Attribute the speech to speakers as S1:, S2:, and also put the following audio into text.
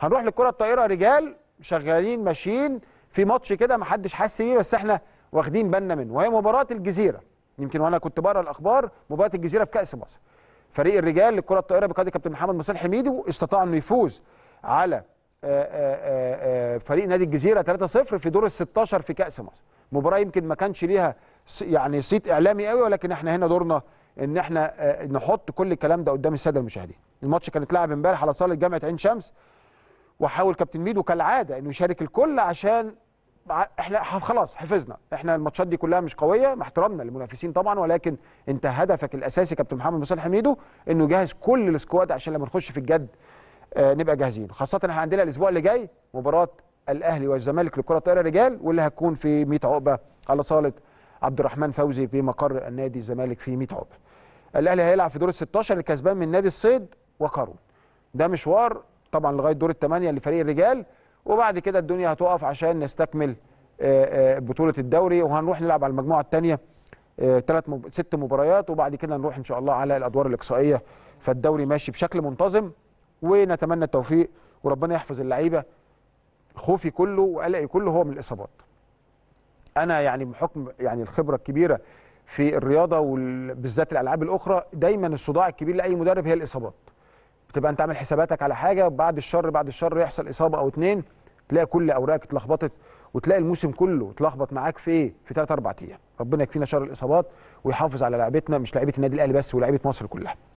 S1: هنروح للكره الطائره رجال شغالين ماشيين في ماتش كده ما حدش حس بيه بس احنا واخدين بالنا منه وهي مباراه الجزيره يمكن وانا كنت بقرا الاخبار مباراه الجزيره في كاس مصر فريق الرجال للكره الطائره بقياده كابتن محمد مصطفى حميدو استطاع انه يفوز على آه، آه، آه، فريق نادي الجزيره 3-0 في دور ال 16 في كاس مصر مباراه يمكن ما كانش ليها يعني صيت اعلامي قوي ولكن احنا هنا دورنا ان احنا نحط كل الكلام ده قدام الساده المشاهدين الماتش كان اتلعب امبارح على صاله جامعه عين شمس وحاول كابتن ميدو كالعاده انه يشارك الكل عشان احنا خلاص حفظنا احنا الماتشات دي كلها مش قويه مع احترامنا للمنافسين طبعا ولكن انت هدفك الاساسي كابتن محمد مصالح ميدو انه يجهز كل السكواد عشان لما نخش في الجد آه نبقى جاهزين خاصه احنا عندنا الاسبوع اللي جاي مباراه الاهلي والزمالك لكره الطايره رجال واللي هتكون في 100 عقبه على صاله عبد الرحمن فوزي في مقر النادي الزمالك في 100 عقبه الاهلي هيلعب في دور ال 16 الكسبان من نادي الصيد وقارون ده مشوار طبعا لغايه دور الثمانيه لفريق الرجال وبعد كده الدنيا هتقف عشان نستكمل آه، آه، بطوله الدوري وهنروح نلعب على المجموعه الثانيه ثلاث آه، مب... ست مباريات وبعد كده نروح ان شاء الله على الادوار الاقصائيه فالدوري ماشي بشكل منتظم ونتمنى التوفيق وربنا يحفظ اللعيبه خوفي كله وقلقي كله هو من الاصابات انا يعني بحكم يعني الخبره الكبيره في الرياضه وبالذات الالعاب الاخرى دايما الصداع الكبير لاي مدرب هي الاصابات بتبقى انت عامل حساباتك على حاجه بعد الشر بعد الشر يحصل اصابه او اتنين تلاقي كل اوراقك اتلخبطت وتلاقي الموسم كله اتلخبط معاك في ايه؟ في ثلاث اربع ايام ربنا يكفينا شر الاصابات ويحافظ على لعيبتنا مش لعيبه النادي الاهلي بس ولاعيبه مصر كلها